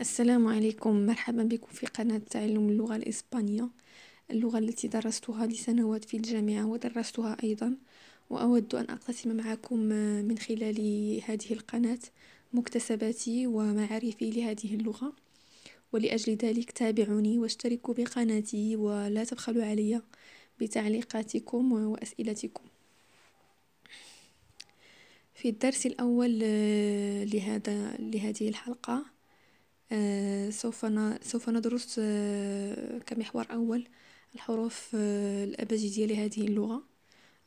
السلام عليكم مرحبا بكم في قناة تعلم اللغة الإسبانية اللغة التي درستها لسنوات في الجامعة ودرستها أيضا وأود أن أقتسم معكم من خلال هذه القناة مكتسباتي ومعارفي لهذه اللغة ولأجل ذلك تابعوني واشتركوا بقناتي ولا تبخلوا علي بتعليقاتكم وأسئلتكم في الدرس الأول آه، لهذا لهذه الحلقة آه، سوف سوف ندرس آه، كمحور أول الحروف آه، الأبجدية لهذه اللغة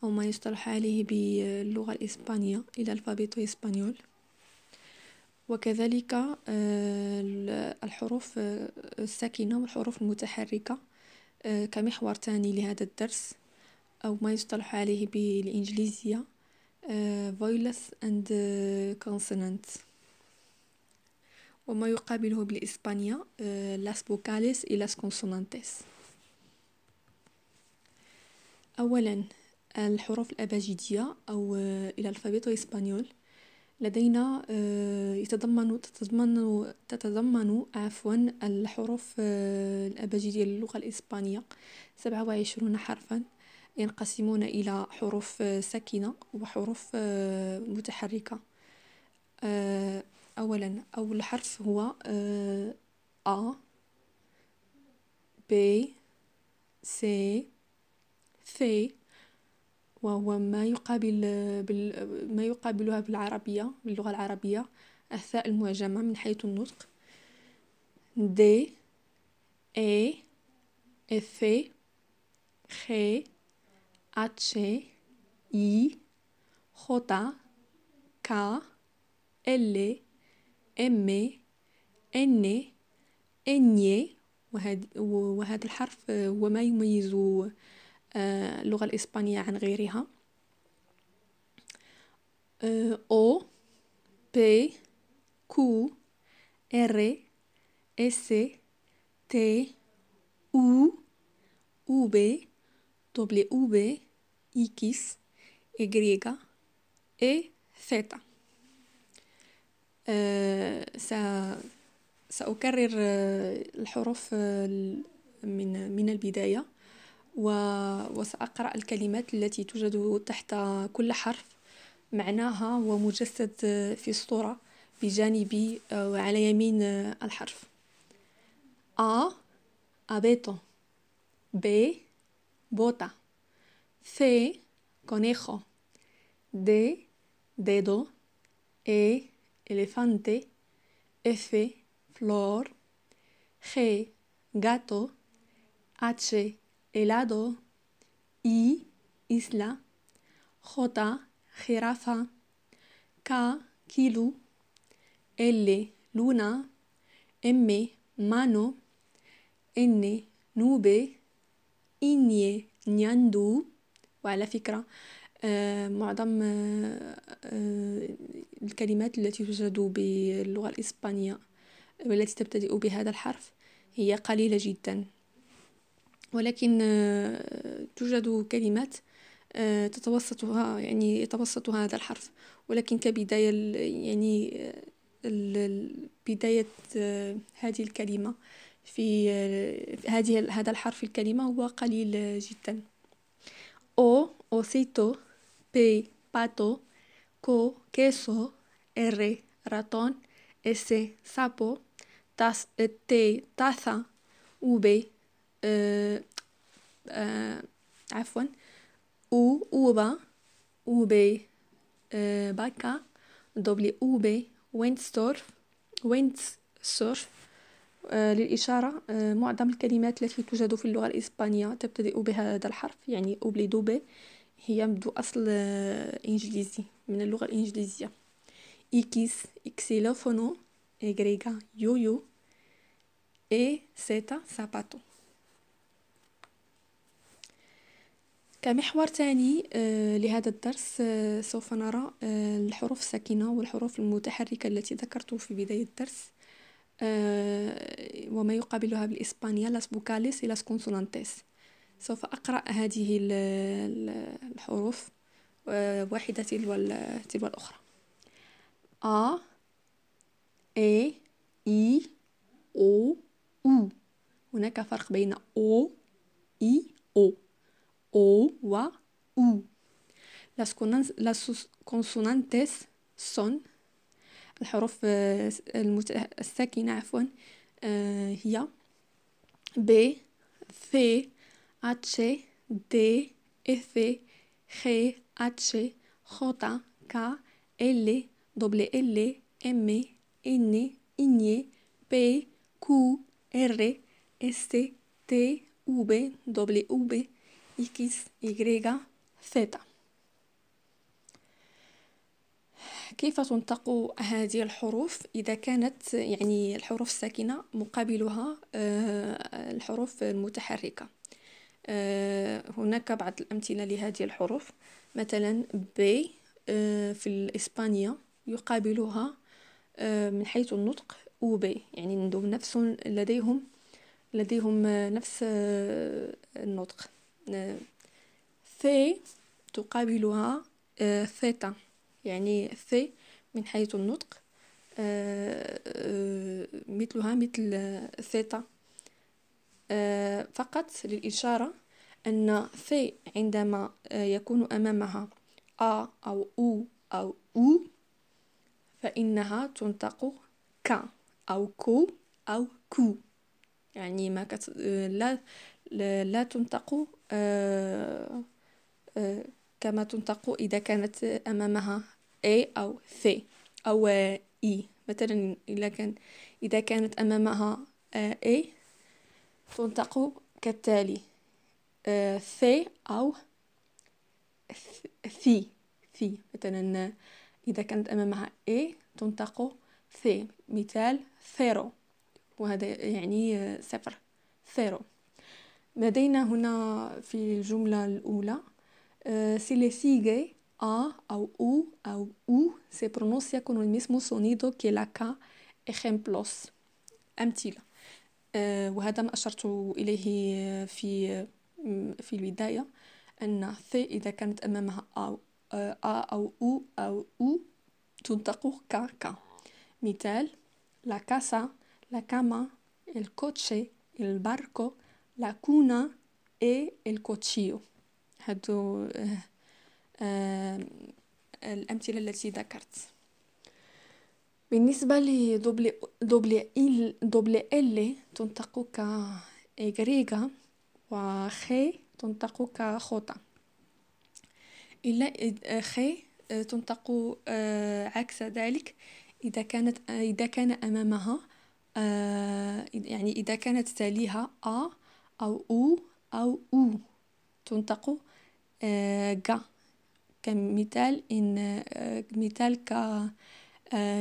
أو ما يصطلح عليه باللغة الإسبانية إلى الفابيتو إسبانيول وكذلك الحروف الساكنة والحروف المتحركة كمحور ثاني لهذا الدرس أو ما يصطلح عليه بالإنجليزية voiceless and consonants وما يقابله بالإسبانيا لاس بوكاليس إلى لاس كونسونانتيس أولا الحروف الأباجدية أو آه، إلى الفابيتو إسبانيول لدينا آه، يتضمن تتضمن تتضمن عفوا الحروف آه، الأباجدية للغة الإسبانية سبعة وعشرون حرفا ينقسمون إلى حروف ساكنة وحروف متحركة أولا أول حرف هو أ آه، آه، ب س ث وهو ما يقابل بال... ما يقابلها بالعربية باللغة العربية الثاء المعجمة من حيث النطق د اي اف خ اتش اي خوتا كا ال أمي أني أني وهذا وهذا الحرف هو ما يميز آه، اللغة الإسبانية عن غيرها أو بي كو R او T U V W X Y E Z سأكرر الحروف من من البداية وسأقرأ الكلمات التي توجد تحت كل حرف معناها ومجسد في الصورة بجانبي وعلى يمين الحرف A abeto B bota C conejo D dedo E elefante, F, flor, G, gato, H, helado, I, isla, J, jirafa, K, kilo, L, luna, M, mano, N, نوبة إني نياندو وعلى فكرة معظم الكلمات التي توجد باللغة الإسبانية والتي تبتدئ بهذا الحرف هي قليلة جدا ولكن آه، توجد كلمات آه، تتوسطها يعني يتوسط هذا الحرف ولكن كبداية يعني آه، بداية هذه الكلمة في هذه هذا الحرف الكلمة هو قليل جدا أو أوسيتو بي باتو co queso r ratón s sapo taz, eh, t taza v eh, eh, عفوا U uva V eh, باكا W ويندسورف ويندسورف eh, للإشارة eh, معظم الكلمات التي توجد في اللغة الإسبانية تبتدئ بهذا الحرف يعني أوبلي دوبي هي مبدو أصل eh، إنجليزي من اللغة الإنجليزية إكيس إكسيلوفونو إغريغا يويو إي سيتا ساباتو كمحور تاني آه، لهذا الدرس آه، سوف نرى آه، الحروف الساكنة والحروف المتحركة التي ذكرته في بداية الدرس وما يقابلها بالإسبانية لاس بوكاليس إلاس كونسونانتيس سوف أقرأ هذه الحروف آه، واحدة تلو تلو الأخرى A إي إي O U هناك فرق بين O I O O و U las, las consonantes son الحروف آه، المت... الساكنة عفوا آه، هي ب ث اتش د اف خ اتش خوطة كا ال دبل ال ام ان اني بي كو ار اس v w x y z كيف تنطق هذه الحروف إذا كانت يعني الحروف الساكنة مقابلها آه، الحروف المتحركة آه، هناك بعض الأمثلة لهذه الحروف مثلا بي آه، في الإسبانية يقابلها آه، من حيث النطق أوبي يعني عندهم نفس لديهم لديهم نفس النطق ثي تقابلها ثيتا يعني ثي من حيث النطق مثلها مثل ثيتا آه، فقط للإشارة أن في عندما آه، يكون أمامها أ أو أو أو أو فإنها تنطق ك أو كو أو كو يعني ما كت... آه، لا لا تنطق كما تنطق إذا كانت أمامها أي أو في أو إي مثلا إذا كان إذا كانت أمامها أي تنطق كالتالي آه، ثي أو ثي ثي مثلا إذا كانت أمامها إي تنطق ثي مثال ثيرو وهذا يعني صفر ثيرو لدينا هنا في الجملة الأولى سي لي سيغي A أو U أو U se pronuncia con el mismo sonido que la K. Ejemplos. أمثلة آه، وهذا ما أشرت إليه في في البداية أن ث إذا كانت أمامها أو آه، أ أو أو أو أو تنطق كا كا مثال لا كاسا لا كاما الكوتشي الباركو لا كونا اي الكوتشيو هادو آه آه الأمثلة التي ذكرت بالنسبة لدبل ال تنطق و وخ تنطق كخوطة إلا خ تنطق آه، عكس ذلك إذا كانت إذا كان أمامها آه، يعني إذا كانت تليها أ أو أو أو أو تنطق جا آه، كمثال إن مثال ك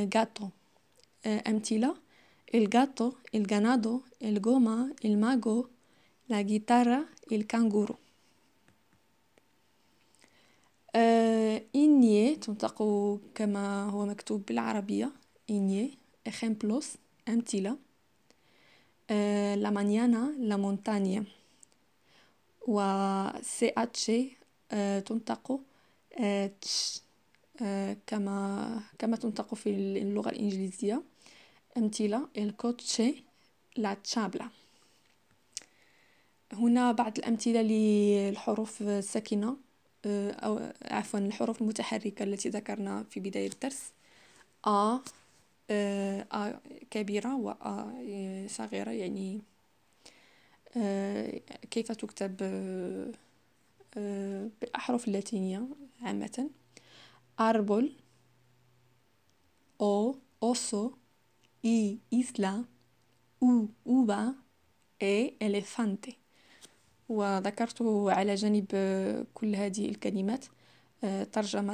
جاتو آه، آه، أمثلة الجاتو الجانادو الجوما الماجو لا جيتارا الكانجورو آه، إني تنطق كما هو مكتوب بالعربية إني إخمبلوس أمثلة la mañana la montaña و سي اتشي تنطق تش آه، كما كما تنطق في اللغة الإنجليزية أمثلة الكوتشي لا تشابلا هنا بعض الأمثلة للحروف الساكنة آه، أو عفوا الحروف المتحركة التي ذكرنا في بداية الدرس أ أ كبيرة و أ صغيرة يعني كيف تكتب بالأحرف اللاتينية عامةً árbol o oso y isla u uva e elefante وذكرت على جانب كل هذه الكلمات آه، ترجمة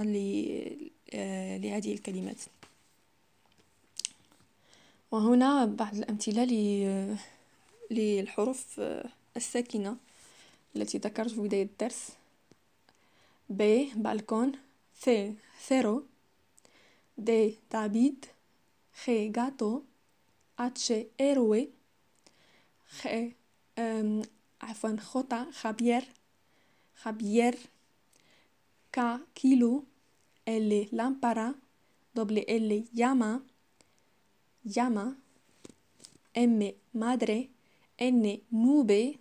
آه، لهذه الكلمات وهنا بعض الأمثلة آه، للحروف الساكنة التي ذكرت في بداية الدرس ب بالكون C. Cero. D. David. G. Gato. H. Héroe. G. Em, J. Javier. Javier. K. Kilo. L. Lámpara. Doble Llama. Llama. M. Madre. N. Nube.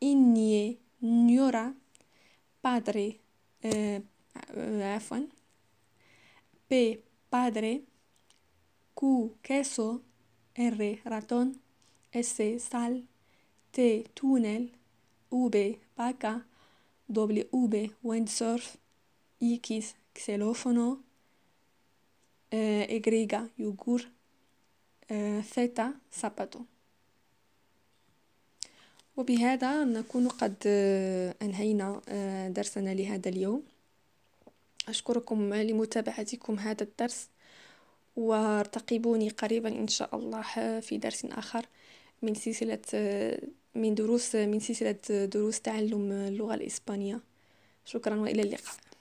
Inie. Ñora. Padre. Eh, عفوا P padre Q queso R ratón S sal T túnel V vaca W windsurf X xilófono eh, Y yogur eh, Z zapato وبهذا نكون قد انهينا درسنا لهذا اليوم أشكركم لمتابعتكم هذا الدرس وارتقبوني قريبا إن شاء الله في درس آخر من سلسلة من دروس من سلسلة دروس تعلم اللغة الإسبانية شكرا وإلى اللقاء